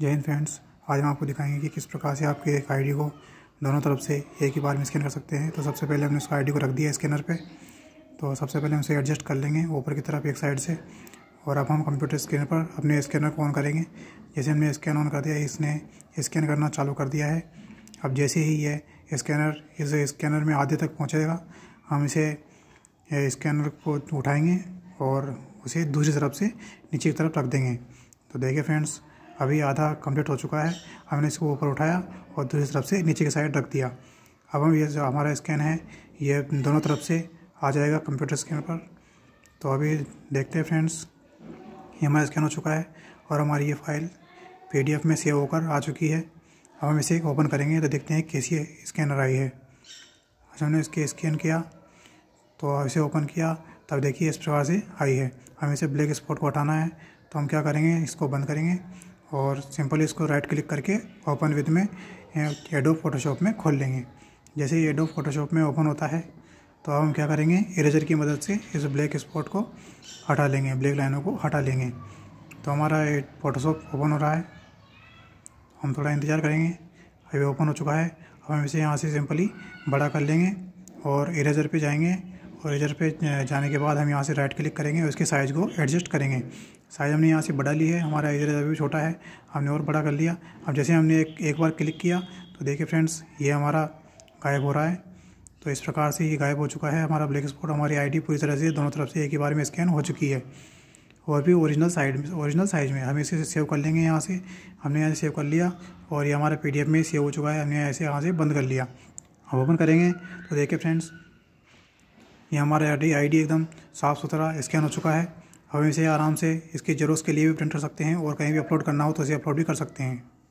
जय हिंद फ्रेंड्स आज हम आपको दिखाएंगे कि किस प्रकार से आपके एक आईडी को दोनों तरफ से एक ही बार में स्कैन कर सकते हैं तो सबसे पहले हमने उसका आईडी को रख दिया स्कैनर पे तो सबसे पहले हम उसे एडजस्ट कर लेंगे ऊपर की तरफ एक साइड से और अब हम कंप्यूटर स्क्रीन पर अपने स्कैनर को ऑन करेंगे जैसे हमने स्कैन ऑन कर दिया इसने स्कैन करना चालू कर दिया है अब जैसे ही ये स्कैनर इस स्कैनर में आधे तक पहुँचेगा हम इसे स्कैनर को उठाएँगे और उसे दूसरी तरफ से नीचे की तरफ रख देंगे तो देखिए फ्रेंड्स अभी आधा कंप्लीट हो चुका है हमने इसको ऊपर उठाया और दूसरी तरफ से नीचे के साइड रख दिया अब हम ये जो हमारा स्कैन है ये दोनों तरफ से आ जाएगा कंप्यूटर स्कैन पर तो अभी देखते हैं फ्रेंड्स ये हमारा स्कैन हो चुका है और हमारी ये फाइल पी में सेव होकर आ चुकी है अब हम इसे ओपन करेंगे तो देखते हैं कैसी स्कैनर आई है अच्छा हमने इसके स्कैन किया तो इसे ओपन किया तब देखिए इस प्रकार से आई है हमें इसे ब्लैक स्पॉट को हटाना है तो हम क्या करेंगे इसको बंद करेंगे और सिंपल इसको राइट क्लिक करके ओपन विद में एडो फोटोशॉप में खोल लेंगे जैसे ही एडो फोटोशॉप में ओपन होता है तो अब हम क्या करेंगे इरेजर की मदद से इस ब्लैक स्पॉट को हटा लेंगे ब्लैक लाइनों को हटा लेंगे तो हमारा फोटोशॉप ओपन हो रहा है हम थोड़ा इंतज़ार करेंगे अभी ओपन हो चुका है अब हम इसे यहाँ से सिंपली बड़ा कर लेंगे और इरेजर पे जाएंगे और इधर पे जाने के बाद हम यहाँ से राइट क्लिक करेंगे उसके साइज़ को एडजस्ट करेंगे साइज़ हमने यहाँ से बड़ा ली है हमारा इधर अभी छोटा है हमने और बड़ा कर लिया अब जैसे हमने एक एक बार क्लिक किया तो देखिए फ्रेंड्स ये हमारा गायब हो रहा है तो इस प्रकार से ये गायब हो चुका है हमारा ब्लैक स्पॉट हमारी आईडी पूरी तरह से दोनों तरफ से एक ही बार में स्कैन हो चुकी है और भी ओरिजिनल साइड में ओरिजिनल साइज़ में हम इसे सेव कर लेंगे यहाँ से हमने यहाँ सेव कर लिया और ये हमारा पीडीएफ में सेव हो चुका है हमने ऐसे यहाँ से बंद कर लिया हम ओपन करेंगे तो देखिए फ्रेंड्स ये हमारा आई डी एकदम साफ़ सुथरा स्कैन हो चुका है हम इसे आराम से इसके ज़रूरत के लिए भी प्रिंट कर सकते हैं और कहीं भी अपलोड करना हो तो इसे अपलोड भी कर सकते हैं